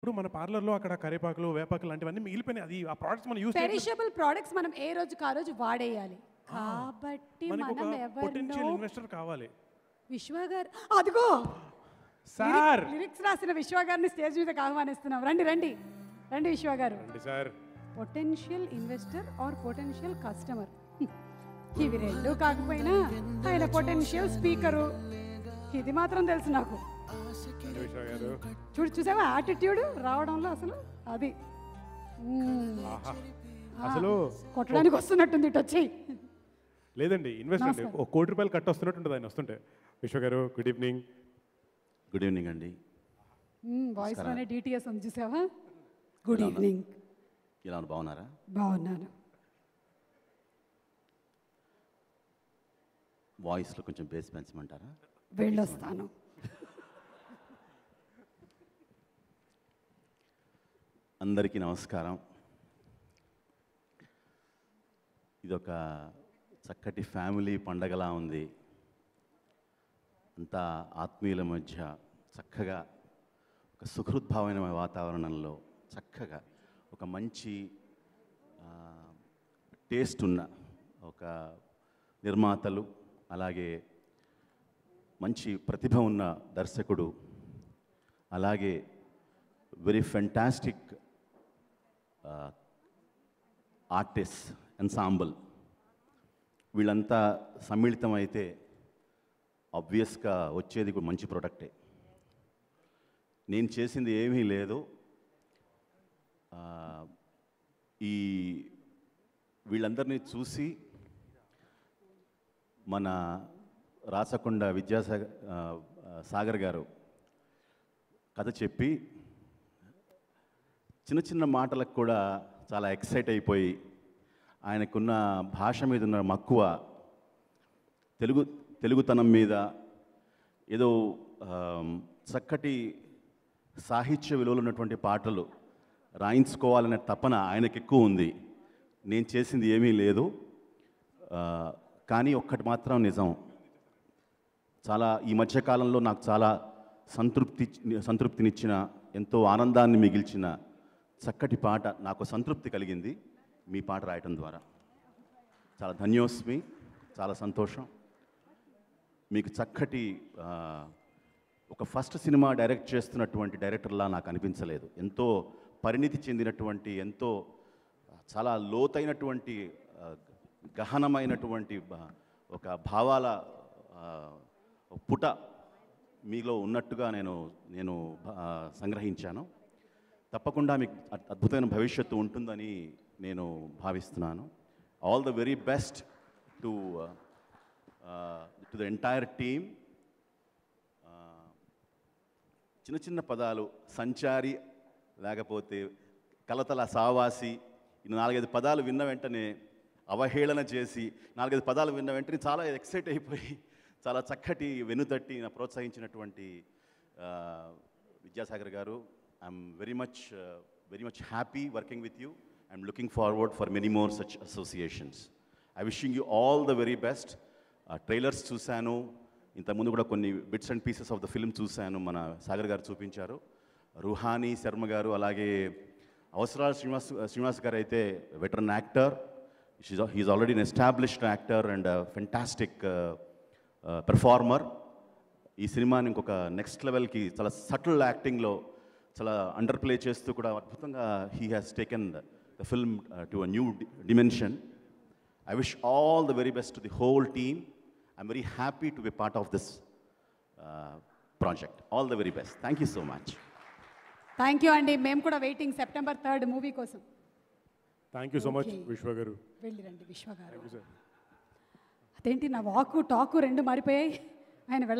ఇప్పుడు మన పార్లర్లో అక్కడ కరేపాకులు వేపాకులు లాంటివన్నీ మిగిలిపోయినాయి అది ఆ ప్రోడక్ట్స్ మనం యూస్ పెరిషబుల్ ప్రోడక్ట్స్ మనం ఏ రోజు ఆ రోజు వాడేయాలి కాబట్టి మనం పొటెన్షియల్ ఇన్వెస్టర్ కావాలి విశ్వగర్ అదిగో సార్ లిరిక్స్ రాసిన విశ్వ గారిని స్టేజ్ మీద ఆహ్వానిస్తున్నాం రండి రండి రండి విశ్వగారు రండి sir potential investor or potential customer ఇవి రెండు కాకపోయినా ఆయన పొటెన్షియల్ స్పీకరు ఇది మాత్రం తెలుసు నాకు చూడు చూసావా యాటిట్యూడ్ రావడంలో అసలు అది అసలు కొట్టడానికి వస్తున్నట్టుంది ఇటు వచ్చి లేదండి ఇన్వెస్ట్మెంట్ ఒక కోటి రూపాయలు కట్ వస్తున్నట్టుంటుంది ఆయన వస్తుంటే విశ్వ గారు గుడ్ ఈవినింగ్ గుడ్ ఈవినింగ్ అండి వాయిస్ లోనే డిటిఎస్ ఉంది చూసావా గుడ్ ఈవినింగ్ ఇలా బాగున్నారా బాగున్నాను వాయిస్లో కొంచెం బేస్ పెంచమంటారా వెళ్ళొస్తాను అందరికీ నమస్కారం ఇదొక చక్కటి ఫ్యామిలీ పండగలా ఉంది అంతా ఆత్మీయుల మధ్య చక్కగా ఒక సుహృద్భావమైన వాతావరణంలో చక్కగా ఒక మంచి టేస్ట్ ఉన్న ఒక నిర్మాతలు అలాగే మంచి ప్రతిభ ఉన్న దర్శకుడు అలాగే వెరీ ఫెంటాస్టిక్ ఆర్టిస్ట్ ఎన్సాంబుల్ వీళ్ళంతా సమ్మిళితం అయితే ఆబ్వియస్గా వచ్చేది కూడా మంచి ప్రొడక్టే నేను చేసింది ఏమీ లేదు ఈ వీళ్ళందరినీ చూసి మన రాసకొండ విద్యాసాగర్ సాగర్ గారు కథ చెప్పి చిన్న చిన్న మాటలకు కూడా చాలా ఎక్సైట్ అయిపోయి ఆయనకున్న భాష మీద ఉన్న మక్కువ తెలుగు తెలుగుతనం మీద ఏదో చక్కటి సాహిత్య విలువలు ఉన్నటువంటి పాటలు రాయించుకోవాలనే తపన ఆయనకి ఎక్కువ ఉంది నేను చేసింది ఏమీ లేదు కానీ ఒక్కటి మాత్రం నిజం చాలా ఈ మధ్యకాలంలో నాకు చాలా సంతృప్తి సంతృప్తినిచ్చిన ఎంతో ఆనందాన్ని మిగిల్చిన చక్కటి పాట నాకు సంతృప్తి కలిగింది మీ పాట రాయటం ద్వారా చాలా ధన్యోస్మి చాలా సంతోషం మీకు చక్కటి ఒక ఫస్ట్ సినిమా డైరెక్ట్ చేస్తున్నటువంటి డైరెక్టర్లా నాకు అనిపించలేదు ఎంతో పరిణితి చెందినటువంటి ఎంతో చాలా లోతైనటువంటి గహనమైనటువంటి ఒక భావాల పుట మీలో ఉన్నట్టుగా నేను నేను సంగ్రహించాను తప్పకుండా మీకు అద్భుతమైన భవిష్యత్తు ఉంటుందని నేను భావిస్తున్నాను all the very best to to the entire team చిన్న చిన్న పదాలు సంచారి లేకపోతే కలతల సావాసి నాలుగైదు పదాలు విన్న వెంటనే అవహేళన చేసి నాలుగైదు పదాలు విన్న వెంటనే చాలా ఎక్సైట్ అయిపోయి చాలా చక్కటి వెనుతట్టి ప్రోత్సహించినటువంటి uh, విద్యాసాగర్ గారు I'm very much, uh, very much happy working with you. I'm looking forward for many more such associations. I wishing you all the very best. Uh, trailers చూశాను ఇంతకుముందు కూడా కొన్ని bits and pieces of the film చూశాను మన సాగర్ గారు చూపించారు రుహానీ శర్మ గారు అలాగే అవసరాల శ్రీనివాస్ శ్రీనివాస్ గారు అయితే veteran actor he's already an established actor and fantastic performer ఈ సినిమాని ఇంకొక నెక్స్ట్ లెవెల్కి చాలా సటిల్ యాక్టింగ్లో చాలా అండర్ ప్లే చేస్తూ కూడా అద్భుతంగా he has taken the film to a new dimension I wish all the very best the whole team I'm very happy to be part of this project all the very best thank you so much thank you అండి మేము కూడా waiting September third movie కోసం thank you so much Vishwa గారు రండి విశ్వ గారు అదేంటి నా వాకు టాకు రెండు మారిపోయాయి ఆయన వెళ్ళ